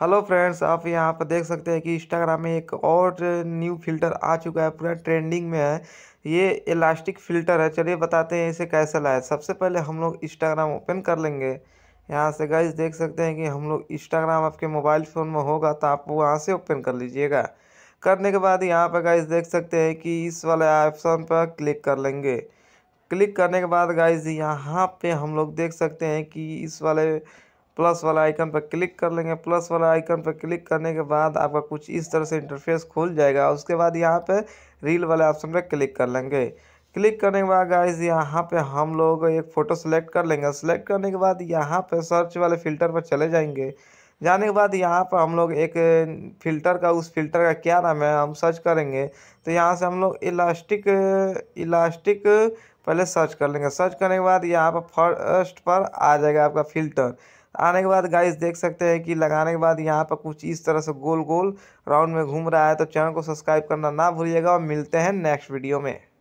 hello friends आप यहाँ पर देख सकते हैं कि इंस्टाग्राम में एक और न्यू फिल्टर आ चुका है पूरा ट्रेंडिंग में है ये इलास्टिक फ़िल्टर है चलिए बताते हैं इसे कैसे लाए सबसे पहले हम लोग इंस्टाग्राम ओपन कर लेंगे यहाँ से गाइस देख सकते हैं कि हम लोग इंस्टाग्राम आपके मोबाइल फ़ोन में होगा तो आप वहाँ से ओपन कर लीजिएगा करने के बाद यहाँ पर गाइज देख सकते हैं कि इस वाले ऑप्शन पर क्लिक कर लेंगे क्लिक करने के बाद गाइज यहाँ पर हम लोग देख सकते हैं कि इस वाले प्लस वाला आइकन पर क्लिक कर लेंगे प्लस वाला आइकन पर क्लिक करने के बाद आपका कुछ इस तरह से इंटरफेस खुल जाएगा उसके बाद यहाँ पर रील वाले ऑप्शन पर क्लिक कर लेंगे क्लिक करने के बाद गाइज यहाँ पे हम लोग एक फ़ोटो सेलेक्ट कर लेंगे सेलेक्ट करने के बाद यहाँ पे सर्च वाले फ़िल्टर पर चले जाएंगे जाने के बाद यहाँ पर हम लोग एक फ़िल्टर का उस फिल्टर का क्या नाम है हम सर्च करेंगे तो यहाँ से हम लोग इलास्टिक इलास्टिक पहले सर्च कर लेंगे सर्च करने के बाद यहाँ पर फर्स्ट पर आ जाएगा आपका फ़िल्टर आने के बाद गाइस देख सकते हैं कि लगाने के बाद यहाँ पर कुछ इस तरह से गोल गोल राउंड में घूम रहा है तो चैनल को सब्सक्राइब करना ना भूलिएगा और मिलते हैं नेक्स्ट वीडियो में